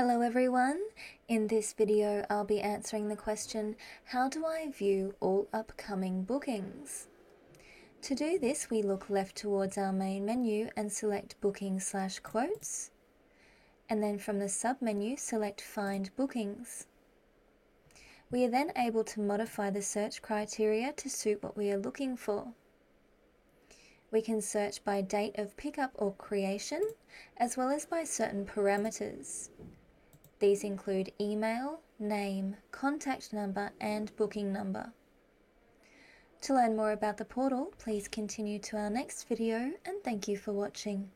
Hello everyone! In this video I'll be answering the question, how do I view all upcoming bookings? To do this we look left towards our main menu and select booking slash quotes and then from the sub-menu select find bookings. We are then able to modify the search criteria to suit what we are looking for. We can search by date of pickup or creation, as well as by certain parameters. These include email, name, contact number, and booking number. To learn more about the portal, please continue to our next video and thank you for watching.